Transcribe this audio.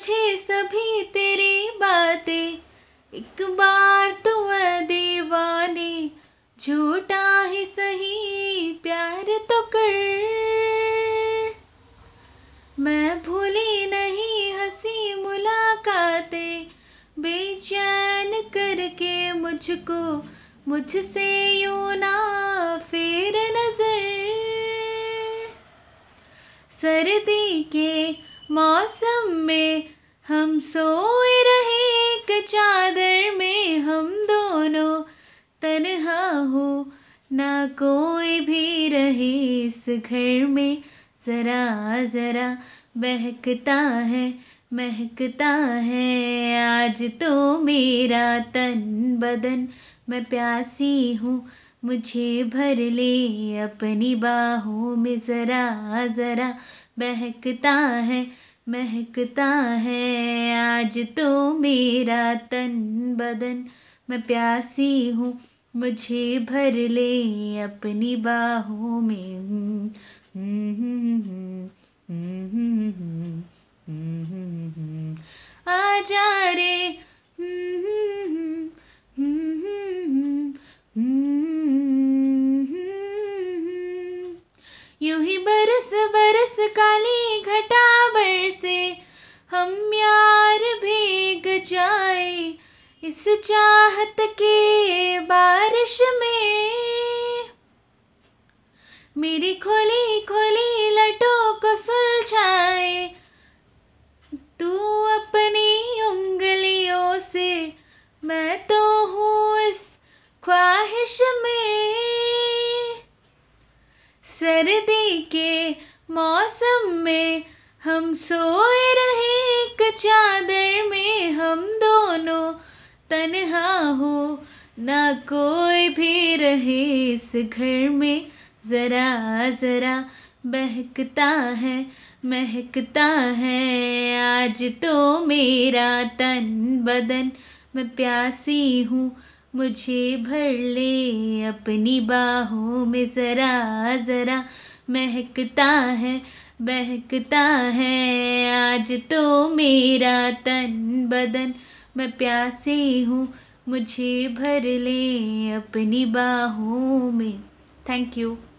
मुझे सभी तेरी बातें एक बार तो दीवाने झूठा ही सही प्यार तो कर मैं भूली नहीं हंसी मुलाकातें बेचैन करके मुझको मुझसे यू ना फेर नजर सर्द मौसम में हम सोए रहे एक चादर में हम दोनों तनहा हो ना कोई भी रहे इस घर में ज़रा ज़रा बहकता है महकता है आज तो मेरा तन बदन मैं प्यासी हूँ मुझे भर ले अपनी बाहों में ज़रा ज़रा महकता है महकता है आज तो मेरा तन बदन मैं प्यासी हूँ मुझे भर ले अपनी बाहों में हूँ हम्म, हम्म, हम्म, आजा रे यूं ही बरस बरस काली घटा बरसे हम यार भीग जाए इस चाहत के बारिश में मेरी खोली खोली सर्दी के मौसम में हम सोए रहे एक चादर में हम दोनों तनहा हो ना कोई भी रहे इस घर में ज़रा ज़रा बहकता है महकता है आज तो मेरा तन बदन मैं प्यासी हूँ मुझे भर ले अपनी बाहों में ज़रा ज़रा महकता है बहकता है आज तो मेरा तन बदन मैं प्यासी हूँ मुझे भर ले अपनी बाहों में थैंक यू